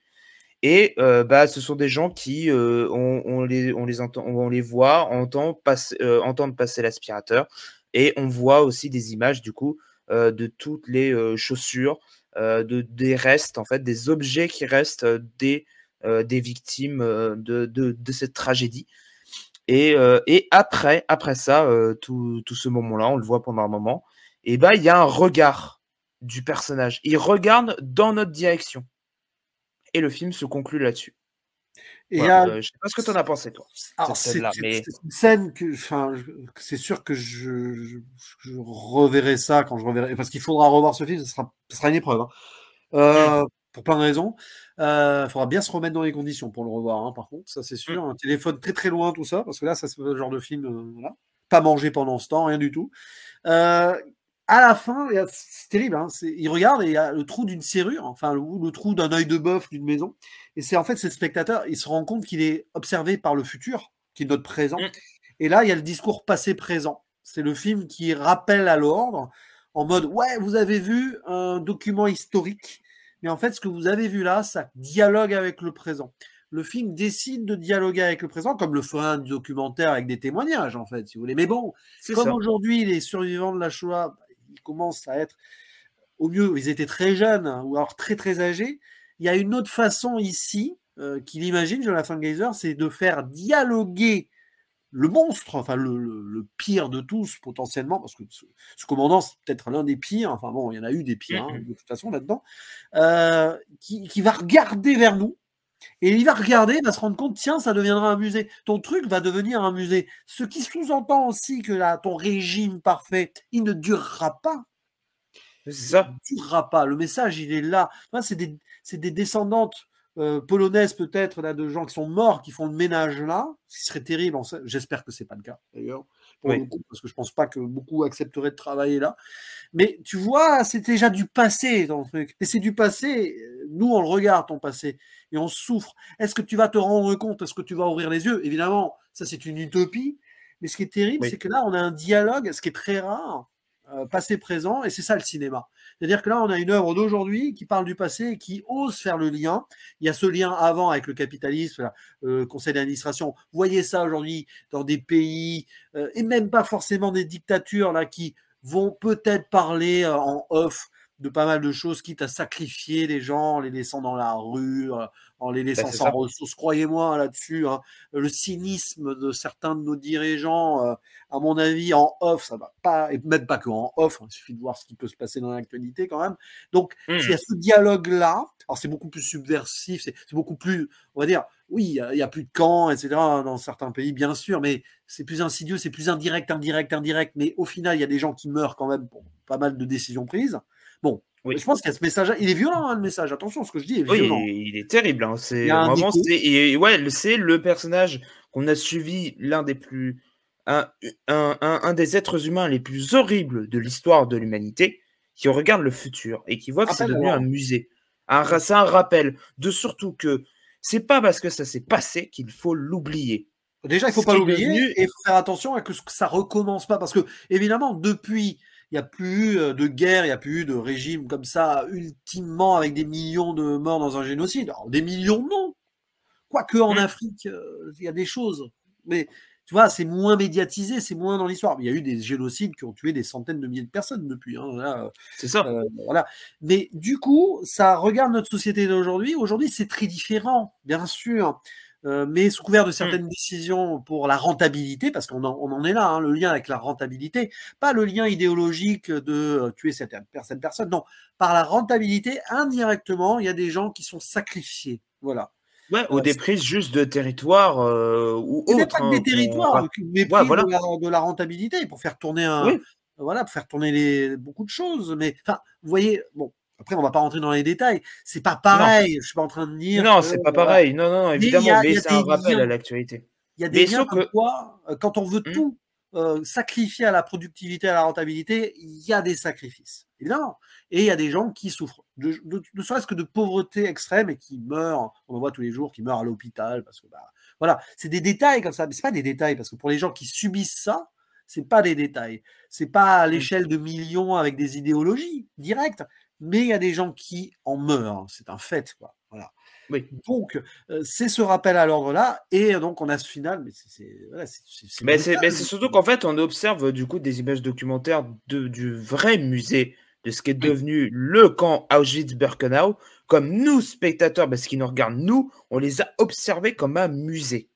Et bah, ce sont des gens qui, on, les, on, les entend, on les voit, entendent passer l'aspirateur. Et on voit aussi des images, du coup, de toutes les chaussures, euh, de, des restes, en fait, des objets qui restent euh, des, euh, des victimes de, cette tragédie. Et, après, après ça, tout, ce moment-là, on le voit pendant un moment, et ben il y a un regard du personnage. Il regarde dans notre direction. Et le film se conclut là-dessus. Et ne je sais pas ce que tu en as pensé, toi. C'est une scène que, c'est sûr que
je, reverrai ça quand je reverrai, parce qu'il faudra revoir ce film, ce sera, sera une épreuve, hein. euh, pour plein de raisons. Il euh, faudra bien se remettre dans les conditions pour le revoir, hein, par contre, ça c'est sûr. Mm. Un téléphone très très loin, tout ça, parce que là, ça c'est le genre de film, euh, pas manger pendant ce temps, rien du tout à la fin, c'est terrible. Hein, il regarde et il y a le trou d'une serrure, enfin le, trou d'un œil de bœuf d'une maison. Et c'est en fait, ce spectateur, il se rend compte qu'il est observé par le futur, qui est notre présent. Mm. Et là, il y a le discours passé-présent. C'est le film qui rappelle à l'ordre en mode ouais, vous avez vu un document historique, mais en fait, ce que vous avez vu là, ça dialogue avec le présent. Le film décide de dialoguer avec le présent, comme le ferait un documentaire avec des témoignages, en fait, si vous voulez. Mais bon, comme aujourd'hui, les survivants de la Shoah Commence commencent à être, au mieux, ils étaient très jeunes hein, ou alors très très âgés. Il y a une autre façon ici euh, qu'il imagine, Jonathan Geyser, c'est de faire dialoguer le monstre, enfin le, pire de tous potentiellement, parce que ce, commandant c'est peut-être l'un des pires, enfin bon, il y en a eu des pires hein, de toute façon là-dedans, euh, qui, va regarder vers nous et il va regarder, il va se rendre compte, tiens, ça deviendra un musée. Ton truc va devenir un musée. Ce qui sous-entend aussi que là, ton régime parfait, il ne durera pas. C'est ça. Il ne durera pas. Le message, il est là. c'est des, des, descendantes euh, polonaises, peut-être, là, de gens qui sont morts, qui font le ménage là, ce serait terrible. J'espère que ce n'est pas le cas, d'ailleurs pour parce que je pense pas que beaucoup accepteraient de travailler là. Mais tu vois, c'est déjà du passé dans le truc. Et c'est du passé, euh, nous on le regarde ton passé, et on souffre. Est-ce que tu vas te rendre compte Est-ce que tu vas ouvrir les yeux Évidemment, ça c'est une utopie. Mais ce qui est terrible, c'est que là, on a un dialogue, ce qui est très rare, euh, passé, présent, et c'est ça le cinéma. C'est-à-dire que là, on a une œuvre d'aujourd'hui qui parle du passé et qui ose faire le lien. Il y a ce lien avant avec le capitalisme, le euh, conseil d'administration. Vous voyez ça aujourd'hui dans des pays, euh, et même pas forcément des dictatures, là, qui vont peut-être parler en off de pas mal de choses, quitte à sacrifier les gens, les laissant dans la rue, en les bah, laissant sans ressources. Croyez-moi hein, là-dessus, hein, le cynisme de certains de nos dirigeants, euh, à mon avis, en off, ça va pas, et même pas que en off, hein, il suffit de voir ce qui peut se passer dans l'actualité quand même. Donc, mmh. il y a ce dialogue-là, alors c'est beaucoup plus subversif, c'est beaucoup plus, on va dire, oui, il n'y a, plus de camps, etc., dans certains pays, bien sûr, mais c'est plus insidieux, c'est plus indirect, indirect, indirect, mais au final, il y a des gens qui meurent quand même pour pas mal de décisions prises. Bon, je pense qu'il y a ce message.
Il est violent, hein, le message. Attention, ce que je dis est violent. Oui, il est terrible. Hein. C'est c'est ouais, c'est le personnage qu'on a suivi, l'un des plus, un, un, des êtres humains les plus horribles de l'histoire de l'humanité, qui regarde le futur et qui voit que c'est devenu un musée. Un, c'est un rappel de surtout que c'est pas parce que ça s'est passé qu'il faut l'oublier. Déjà, il faut pas l'oublier et faire attention à que ça recommence pas parce
que évidemment depuis il n'y a plus eu euh, de guerre, il n'y a plus eu de régime comme ça, ultimement, avec des millions de morts dans un génocide. des millions, non. Quoique en mmh. Afrique, euh, il y a des choses. Mais tu vois, c'est moins médiatisé, c'est moins dans l'histoire. Il y a eu des génocides qui ont tué des centaines de milliers de personnes depuis. Hein, euh, c'est ça. voilà. Mais du coup, ça regarde notre société d'aujourd'hui. Aujourd'hui, c'est très différent, bien sûr. Euh, mais sous couvert de mmh. certaines décisions pour la rentabilité, parce qu'on en, est là, hein, le lien avec la rentabilité, pas le lien idéologique de euh, tuer certaines personnes. non, par la rentabilité, indirectement, il y a des gens qui sont sacrifiés. Voilà.
Ouais, ou euh, des prises juste de territoire ou autre. pas que hein, des territoires, hein, mais de,
la, rentabilité pour faire tourner un, voilà, pour faire tourner beaucoup de choses. Mais enfin, vous voyez, bon, après, on va pas rentrer dans les détails. C'est pas pareil. je Je suis pas en train de dire. Non, c'est pas pareil. Non, non, évidemment. Mais, c'est un rappel à
l'actualité. Il y a des liens comme
euh, quand on veut hmm. tout euh, sacrifier à la productivité, à la rentabilité, il y a des sacrifices. Évidemment. Et il y a des gens qui souffrent, de, ne serait-ce que de pauvreté extrême et qui meurent. On en voit tous les jours qui meurent à l'hôpital parce que, bah, voilà. C'est des détails comme ça. Mais c'est pas des détails parce que pour les gens qui subissent ça, c'est pas des détails. C'est pas à hmm. l'échelle de millions avec des idéologies directes mais il y a des gens qui en meurent, hein, c'est un fait, quoi. Donc, c'est ce rappel à l'ordre-là, et donc on a ce final, mais
c'est. surtout qu'en fait, on observe du coup des images documentaires de, du vrai musée de ce qui est devenu le camp Auschwitz-Birkenau, comme nous, spectateurs, parce bah, qu'ils nous regardent, nous, on les a observés comme un musée.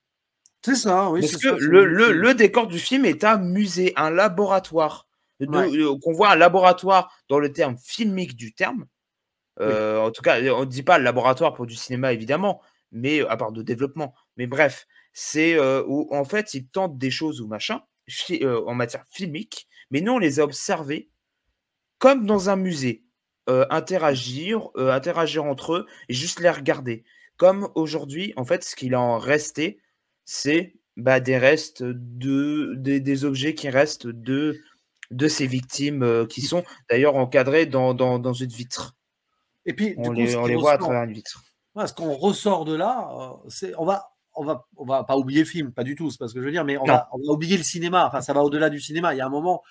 C'est ça, oui. Parce que le, décor du film est un musée, un laboratoire qu'on voit un laboratoire dans le terme filmique du terme. Euh, en tout cas, on ne dit pas laboratoire pour du cinéma, évidemment, mais à part de développement. Mais bref, c'est euh, où en fait, ils tentent des choses ou machin euh, en matière filmique, mais nous, on les a observés comme dans un musée, interagir, interagir entre eux et juste les regarder. Comme aujourd'hui, en fait, ce qu'il en restait, c'est bah, des restes de des, objets qui restent de de ces victimes euh, qui sont d'ailleurs encadrées dans, une vitre.
Et puis, on, les, voit à travers une vitre. ce qu'on ressort de là, euh, on va, on va, on va pas oublier le film, pas du tout, c'est pas ce que je veux dire, mais on, va, oublier le cinéma. Enfin, ça va au-delà du cinéma. Il y a un moment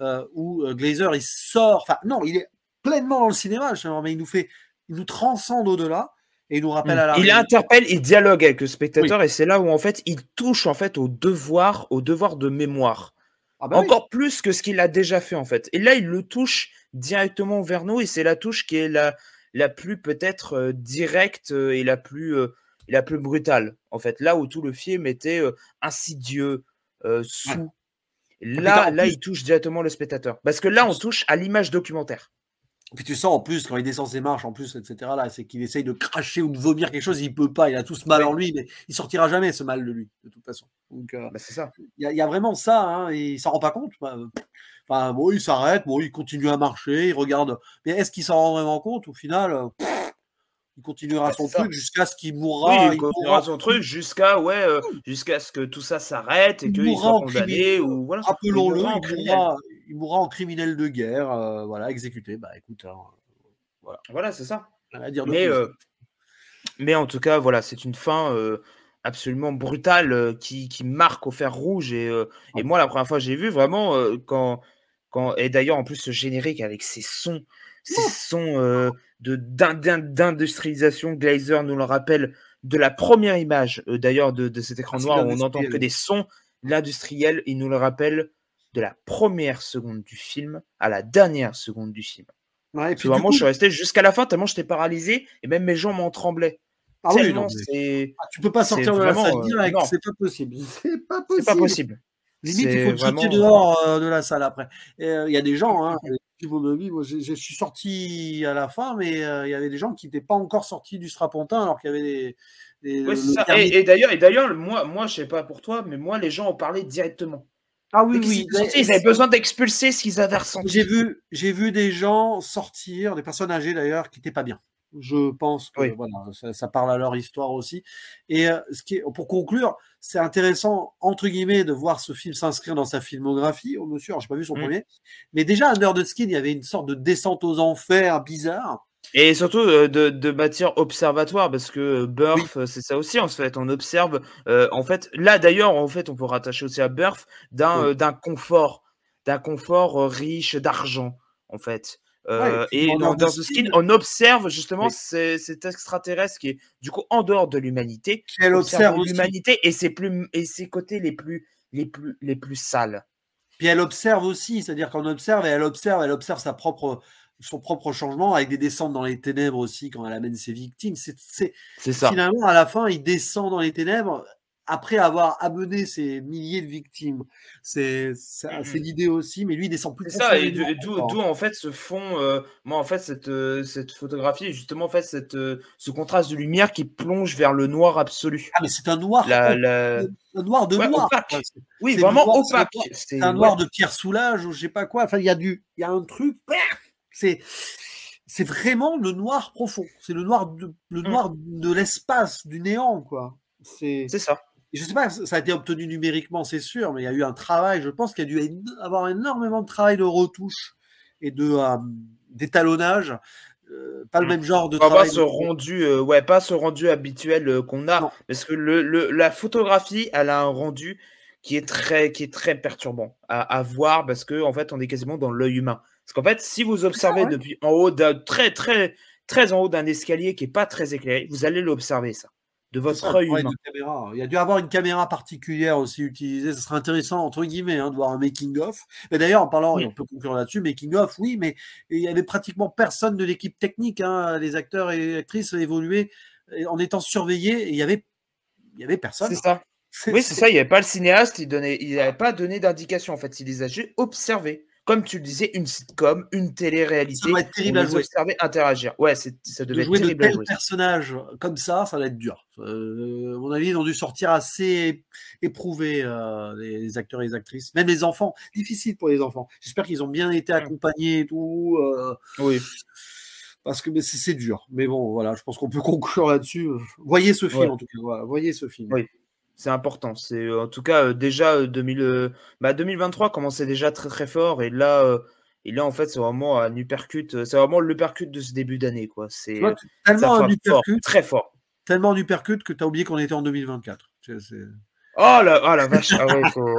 euh, où Glazer il sort, enfin non, il est pleinement dans le cinéma, mais il nous fait, il nous
transcende
au-delà. Et il nous rappelle mm. à la Il
interpelle, il dialogue avec le spectateur et c'est là où en fait il touche en fait au devoir, au devoir de mémoire. Ah bah Encore plus que ce qu'il a déjà fait en fait. Et là, il le touche directement vers nous et c'est la touche qui est la, la plus peut-être euh, directe euh, et la plus, euh, la plus brutale en fait. Là où tout le film était insidieux, sous. Là, là, il touche directement le spectateur. Parce que là, on touche à l'image documentaire. Puis tu sens en plus, quand il descend ses
marches, en plus, etc., là, c'est qu'il essaye de cracher ou de vomir quelque chose, il peut pas, il a tout ce mal en lui, mais il sortira jamais ce mal de lui, de toute façon. Donc, euh, bah, c'est ça. Il y, a vraiment ça, hein, et il s'en rend pas compte. Bah, enfin, bon, il s'arrête, bon, il continue à marcher, il regarde. Mais est-ce qu'il s'en rend vraiment compte Au final, euh, il continuera son truc jusqu'à ce qu'il mourra. Oui, il, continuera son
truc jusqu'à ouais, euh, jusqu'à ce que tout ça s'arrête et qu'il soit condamné Appelons-le,
il, mourra, en criminel de guerre, euh, voilà, exécuté. Bah écoute, hein, voilà, voilà
c'est ça. dire mais euh, mais en tout cas, voilà, c'est une fin. absolument brutale qui, marque au fer rouge et, ah. moi la première fois j'ai vu vraiment quand, quand et d'ailleurs en plus ce générique avec ses sons ces sons d'industrialisation. Glazer nous le rappelle de la première image, euh, d'ailleurs, de, cet écran ah, noir où on n'entend que des sons. L'industriel, il nous le rappelle de la première seconde du film à la dernière seconde du film. vraiment, je suis resté jusqu'à la fin, tellement j'étais paralysé et même mes jambes m'en tremblaient. Ah oui, ah,
tu peux pas sortir de la salle direct, euh, c'est pas possible. C'est pas possible. Limite, il faut vraiment... dehors euh, de la salle après. Il y a des gens, hein, Moi, je suis sorti à la fin, mais euh, il y avait des gens qui n'étaient pas encore sortis du strapontin, alors qu'il y avait des. et, d'ailleurs, et
d'ailleurs, moi, moi, je sais pas pour toi, mais moi, les gens ont parlé directement. Ah oui, oui. Ils, avaient besoin d'expulser ce qu'ils avaient ressenti. J'ai vu,
j'ai vu des gens sortir, des personnes âgées d'ailleurs, qui n'étaient pas bien. Je pense que voilà, ça, parle à leur histoire aussi. Et euh, ce qui pour conclure, c'est intéressant, entre guillemets, de voir ce film s'inscrire dans sa filmographie. monsieur, je n'ai pas vu son mmh. premier. Mais déjà, à the Skin, il y avait une sorte de descente aux enfers bizarre.
Et surtout euh, de, matière observatoire parce que euh, Burf, c'est ça aussi en fait. On observe, en fait, là d'ailleurs, en fait, on peut rattacher aussi à Burf d'un confort, d'un confort riche d'argent en fait. Euh, et dans, ce Skin, on observe justement cet extraterrestre qui est du coup en dehors de l'humanité. qui observe, l'humanité et ses plus, et ses côtés les plus les plus les plus sales. Puis elle observe
aussi, c'est-à-dire qu'on observe et elle observe, elle observe sa propre son propre changement avec des descentes dans les ténèbres aussi quand elle amène ses victimes. C'est ça. Finalement, à la fin, il descend dans les ténèbres après avoir amené ces milliers de victimes. C'est mmh, mmh. l'idée aussi, mais lui, il descend plus. C'est ça, et d'où
en fait se font, euh, moi en fait, cette, euh, cette photographie, justement en fait, cette, euh, ce contraste de lumière qui plonge vers le noir absolu. Ah, mais c'est un noir. Un noir de noir. oui, vraiment opaque. C'est un noir de Pierre Soulage
ou je sais pas quoi. Enfin, il y, a du, y a un truc, c'est c'est vraiment le noir profond. C'est le noir de, le mmh. noir de l'espace, du néant, quoi. C'est ça je ne sais pas, si ça a été obtenu numériquement, c'est sûr, mais il y a eu un travail, je pense qu'il y a dû avoir énormément de travail de retouche
et de euh, d'étalonnage. Euh, pas le hmm. même genre de travail. Pas ce, rendu, euh, ouais, pas ce rendu habituel qu'on a, parce que le, la photographie, elle a un rendu qui est très, qui est très perturbant à, voir, parce qu'en en fait, on est quasiment dans l'œil humain. Parce qu'en fait, si vous observez depuis en haut, d'un, très, très, très en haut d'un escalier qui n'est pas très éclairé, vous allez l'observer, ça de votre œil
Il y a dû avoir une caméra particulière aussi utilisée. Ce serait intéressant, entre guillemets, hein, de voir un making-of. Mais d'ailleurs, en parlant, on peut conclure là-dessus, making-of, oui, mais il y avait pratiquement personne de l'équipe technique. Hein.
Les acteurs et les actrices évoluaient en étant surveillés et il y avait, il y avait personne. C'est ça. Oui, c'est ça. Il n'y avait pas le cinéaste. Il n'avait il pas donné d'indication. En fait, il les a juste observés comme tu le disais, une sitcom, une télé-réalité. Ça va être terrible interagir. Ouais, ça devait être terrible
de comme ça, ça va être dur. Euh, à mon avis, ils ont dû sortir assez éprouvés, euh, les, acteurs et les actrices. Même les enfants, difficile pour les enfants. J'espère qu'ils ont bien été mm. accompagnés et tout. Euh, oui. Parce que c'est
dur. Mais bon, voilà, je pense qu'on peut conclure là-dessus. Voyez ce film, en tout cas. voyez ce film. Oui c'est important. C'est euh, en tout cas euh, déjà 2000, euh, 2023 bah, commençait déjà très très fort et là, et là en fait c'est vraiment un uppercut, c'est vraiment le percute de ce début d'année quoi. C'est tellement un fort, très fort. Tellement du percute que tu as oublié qu'on était en 2024. Oh la, vache, ah oh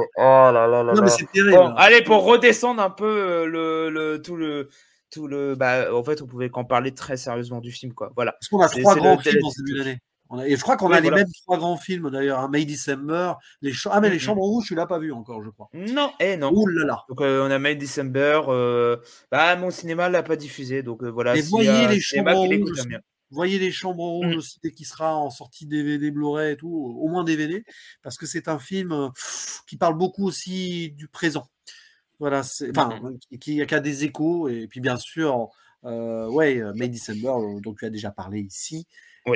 là là là. Terrible, hein. allez pour redescendre un peu le, le tout le tout le bah en fait on pouvait qu'en parler très sérieusement du film quoi. Voilà. Parce qu'on a trois grands films dans ce début d'année et je crois qu'on a les mêmes trois grands films d'ailleurs, hein.
May December, les ah mais les Chambres Rouges, tu l'as pas vu encore, je crois. Non, eh non. Ouh là là.
Donc euh, on a May December. Euh, bah mon cinéma l'a pas diffusé, donc euh, voilà. Mais voyez, les les Chambres Rouges.
Voyez les Chambres mm. Rouges aussi dès qu'il sera en sortie DVD, Blu-ray et tout, au moins DVD, parce que c'est un film qui parle beaucoup aussi du présent. Voilà, enfin qui, a des échos et puis bien sûr, ouais, May December, dont tu as déjà parlé ici.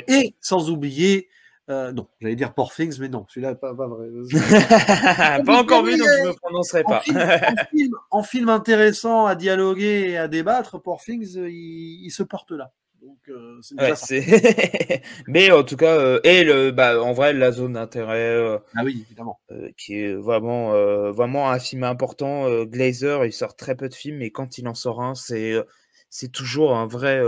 Et sans oublier, euh, non, j'allais dire Porfings, mais non, celui-là, pas, pas vrai. pas encore vu, donc je ne me
prononcerai pas.
en, film, intéressant à dialoguer et à débattre, Porfings, euh, il, il se porte là. Donc, euh, ça.
mais en tout cas, euh, et le, bah, en vrai, la zone d'intérêt. ah oui, évidemment. qui est vraiment, vraiment un film important. Glazer, il sort très peu de films, mais quand il en sort un, c'est, c'est toujours un vrai,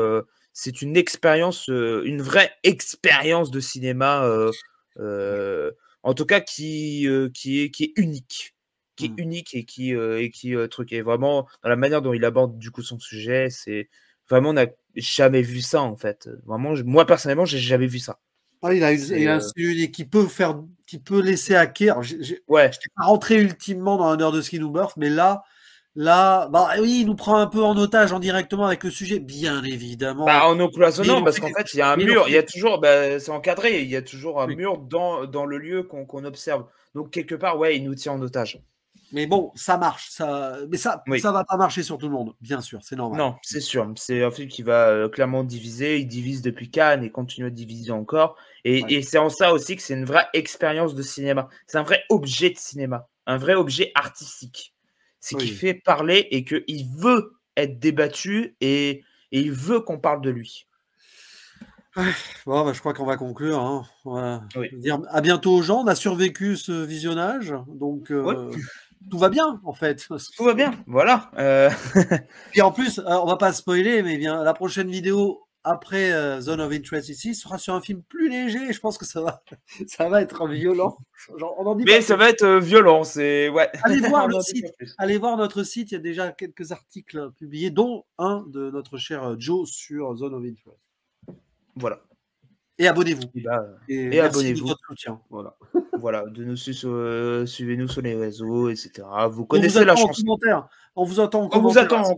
c'est une expérience, euh, une vraie expérience de cinéma, euh, euh, en tout cas qui, qui, est, qui est unique, qui est mmh. unique et qui, et qui truc est vraiment dans la manière dont il aborde du coup son sujet, c'est vraiment on n'a jamais vu ça en fait. Vraiment, moi personnellement, j'ai jamais vu ça.
Ah, il a, il a
qui peut faire,
qui peut laisser hacker. ouais. Je pas rentré ultimement dans un heure de qui ou meurt, mais là, Là, bah oui, il nous prend un peu en otage en hein, directement avec le sujet, bien
évidemment. Bah, en nous parce qu'en fait, il y a un mur, il a toujours, bah, c'est encadré, il y a toujours un mur dans, le lieu qu'on observe. Donc, quelque part, ouais, il nous tient en otage. Mais bon, ça marche, ça, mais ça, ça va pas marcher sur tout le monde, bien sûr, c'est normal. Non, c'est sûr, c'est un film qui va euh, clairement diviser, il divise depuis Cannes et continue à diviser encore. Et, et c'est en ça aussi que c'est une vraie expérience de cinéma, c'est un vrai objet de cinéma, un vrai objet artistique c'est qu'il fait parler et qu'il veut être débattu et, il veut qu'on parle de lui. Bon, bah, je crois qu'on va conclure. Hein. à bientôt aux gens.
On a survécu ce visionnage, donc euh, tout va bien en fait. Tout va bien, voilà. Et euh. en plus, euh, on va pas spoiler, mais bien la prochaine vidéo, après euh, Zone of Interest ici sera sur un film plus léger. Je pense que ça va, ça va être violent. Mais ça va être
euh, violent, c'est ouais. Allez voir
Allez voir notre site. Il y a déjà quelques articles publiés, dont un de notre cher euh, Joe sur Zone of Interest.
Voilà. Et abonnez-vous. Eh ben, et, abonnez-vous. Voilà. voilà. De nous suivez-nous sur les réseaux, etc. Vous connaissez la chanson. on vous attend en Vous attend en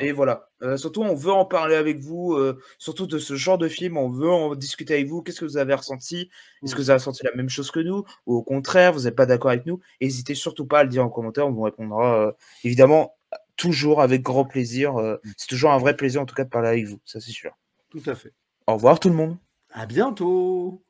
et voilà. Euh, surtout, on veut en parler avec vous, euh, surtout de ce genre de film. On veut en discuter avec vous. Qu'est-ce que vous avez ressenti Est-ce mmh. que vous avez ressenti la même chose que nous Ou au contraire, vous n'êtes pas d'accord avec nous N'hésitez surtout pas à le dire en commentaire. On vous répondra euh, évidemment toujours avec grand plaisir. Mmh. c'est toujours un vrai plaisir, en tout cas, de parler avec vous. Ça, c'est sûr. Tout à fait. Au revoir, tout le monde. À bientôt.